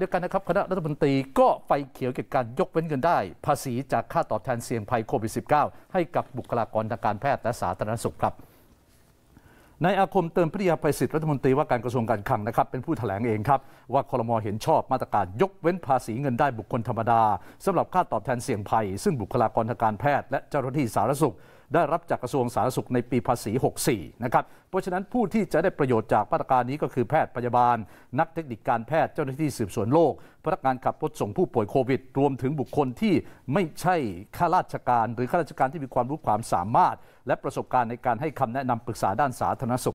เดียวกันนะครับคณะรัฐมนตรีก็ไฟเขียวเกี่ยวกับการยกเว้นเงินได้ ภาษีจากค่าตอบแทนเสี่ยงภัยโควิด -19 ให้กับบุคลากรทางการแพทย์และสาธารณสุขครับนายอาคมเติมพิยาภัยศิษย์รัฐมนตรีว่าการกระทรวงการคลังนะครับ เป็นผู้ถแถลงเองครับ ว่าคลมเห็นชอบมาตรการยกเว้นภาษีเงินได้บุคคลธรรมดา สำหรับค่าตอบแทนเสี่ยงภัย ซึ่งบุคลากรทางการแพทย์ และเจ้าหน้าที่สาธารณสุขได้รับจากกระทรวงสาธารณสุขในปีภาษี 64 นะครับ เพราะฉะนั้นผู้ที่จะได้ประโยชน์จากมาตรการนี้ก็คือแพทย์พยาบาล นักเทคนิคการแพทย์ เจ้าหน้าที่สืบสวนโรค พนักงานขับรถส่งผู้ป่วยโควิด รวมถึงบุคคลที่ไม่ใช่ข้าราชการ หรือข้าราชการที่มีความรู้ความสามารถ และประสบการณ์ในการให้คำแนะนำปรึกษาด้านสาธารณสุข